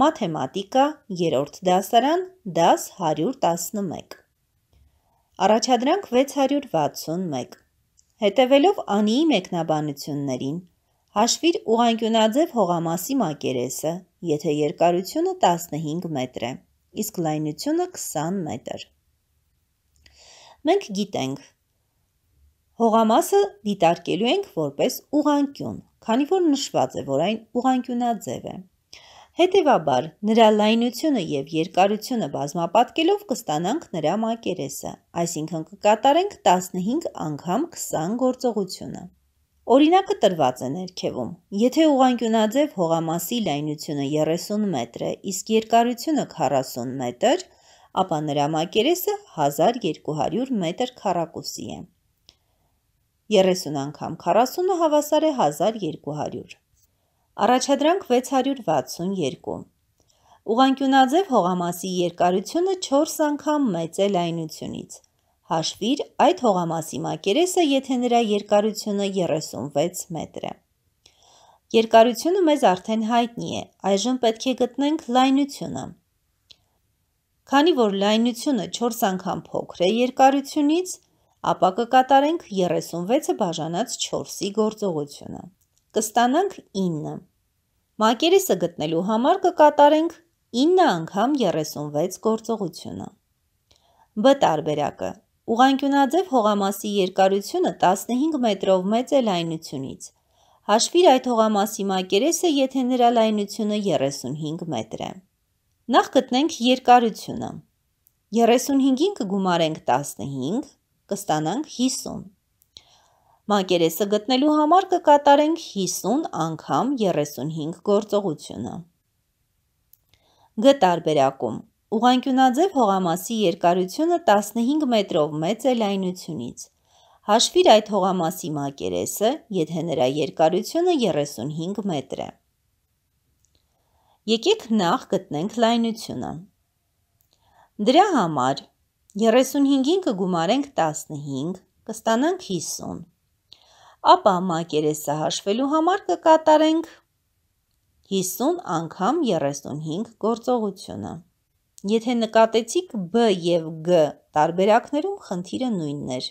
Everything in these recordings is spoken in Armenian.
մաթեմատիկա, երորդ դասարան, դաս 111։ Առաջադրանք 661։ Հետևելով անիի մեկնաբանություններին, հաշվիր ուղանկյունաձև հողամասի մակերեսը, եթե երկարությունը 15 մետր է, իսկ լայնությունը 20 մետր։ Մենք գիտենք, Հողամասը դիտարկելու ենք որպես ուղանկյուն, քանի որ նշված է, որ այն ուղանկյունաձև է։ Հետևաբար, նրա լայնությունը եւ երկարությունը բազմապատկելով կստանանք նրա մակերեսը, այսինքն կկատարենք 15 անգամ 20 գործողությունը։ Օրինակը տրված է ներքևում։ Եթե ուղանկյունաձև հողամասի լայնությունը 30 մետր է, իսկ երկարությունը 40 մետր, ապա նրա մակերեսը 1200 մետր քառակուսի է։ 30 անգամ 40-ը հավասար է 1200։ Առաջադրանք 662։ Ուղանկյունաձև հողամասի երկարությունը 4 անգամ մեծ է լայնությունից։ Հաշվիր այդ հողամասի մակերեսը, եթե նրա երկարությունը 36 մետր է։ Երկարությունը մեզ արդեն հայտնի է, այժմ պետք է գտնենք լայնությունը։ Քանի որ լայնությունը 4 անգամ փոքր է երկարությունից, ապա կկատարենք 36-ը բաժանած 4-ի գործողությունը։ Կստանանք 9։ Մակերեսը գտնելու համար կկատարենք 9 անգամ 36 գործողությունը։ Բ տարբերակը։ Ուղանկյունաձև հողամասի երկարությունը 15 մետրով մեծ է լայնությունից։ Հաշվիր այդ հողամասի մակերեսը, եթե նրա լայնությունը 35 մետր է։ Նախ գտնենք երկարությունը։ 35-ին կգումարենք 15, կստանանք 50։ Մակերեսը գտնելու համար կկատարենք 50 անգամ 35 գործողությունը։ Գտարբերակում Ուղանկյունաձև հողամասի երկարությունը 15 մետրով մեծ է լայնությունից։ Հաշվիր այդ հողամասի մակերեսը, եթե նրա երկարությունը 35 մետր է։ Եկեք նախ գտնենք լայնությունը։ Դրա համար 35-ին կգումարենք 15, կստանանք 50 ապա մակերեսը հաշվելու համար կկատարենք 50 անգամ 35 գործողությունը։ Եթե նկատեցիք B և G տարբերակներում խնդիրը նույնն էր։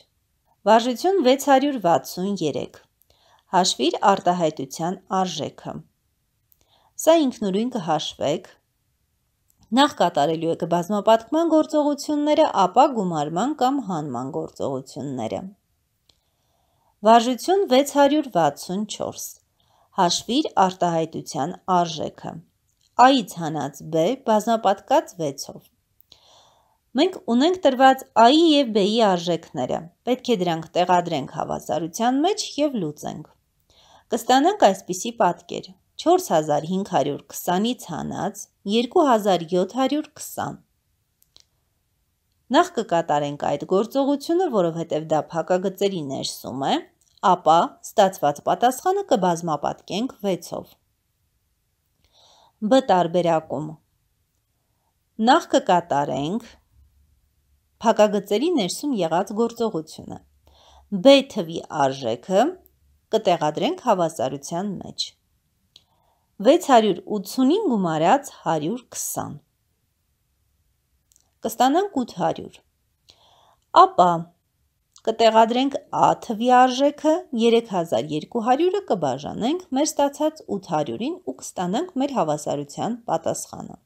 Վարժություն 663։ Հաշվիր արտահայտության արժեքը։ Սա ինքնուրույն կհաշվեք։ Նախ կատարելու եք բազմապատկման գործողությունները, ապա գումարման կամ հանման գործողությունները։ Վարժություն 664։ Հաշվիր արտահայտության արժեքը։ A-ից հանած B բազմապատկած 6-ով։ Մենք ունենք տրված A-ի եւ B-ի արժեքները։ Պետք է դրանք տեղադրենք հավասարության մեջ եւ լուծենք։ Կստանանք այսպիսի պատկեր. 4520-ից հանած 2720 Նախ կկատարենք այդ գործողությունը, որովհետև դա փակագծերի ներսում է, ապա ստացված պատասխանը կբազմապատկենք 6-ով։ Բ տարբերակում նախ կկատարենք փակագծերի ներսում եղած գործողությունը։ B թվի արժեքը կտեղադրենք հավասարության մեջ։ 685 գումարած 120։ Կստանանք 800։ Ապա կտեղադրենք A թվի արժեքը 3200-ը կբաժանենք մեր ստացած 800-ին ու կստանանք մեր հավասարության պատասխանը։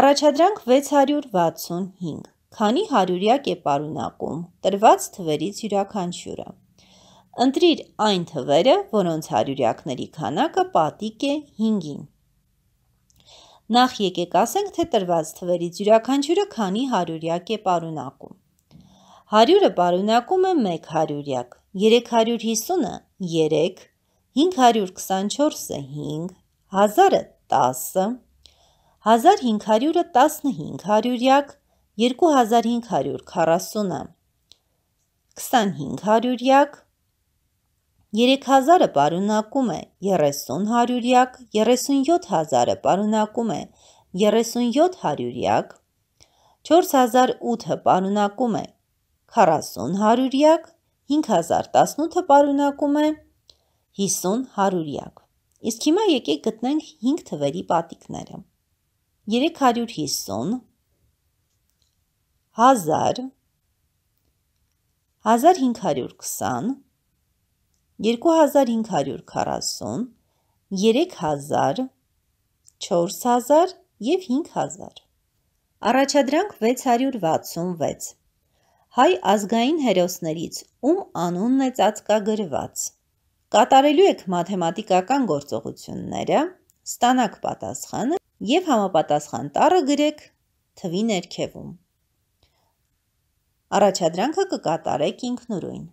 Առաջադրանք 665, քանի հարյուրյակ է պարունակում, տրված թվերից յուրաքանչյուրը։ Ընտրիր այն թվերը, որոնց հարյուրյակների քանակը պատիկ է 5-ին։ Նախ եկեք ասենք, թե տրված թվերից յուրաքանչյուրը քանի հարյուրյակ է պարունակում։ 100-ը պարունակում է 1 հարյուրյակ, 350-ը 3, 524-ը 5, 1000-ը 10, 1500-ը 15 հարյուրյակ, 2540-ը 25 հարյուրյակ, 3000-ը պարունակում է 30 հարյուրյակ, 37000-ը պարունակում է 37 հարյուրյակ, 4008-ը պարունակում է 40 հարյուրյակ, 5018-ը պարունակում է 50 հարյուրյակ։ Իսկ հիմա եկեք գտնենք 5 թվերի պատիկները։ 350 1000 1520 2540 3000 4000 եւ 5000 Առաջադրանք 666 հայ ազգային հերոսներից, ում անունն է ծածկագրված։ Կատարելու եք մաթեմատիկական գործողությունները, ստանաք պատասխանը եւ համապատասխան տառը գրեք թվի ներքևում։ Առաջադրանքը կկատարեք ինքնուրույն։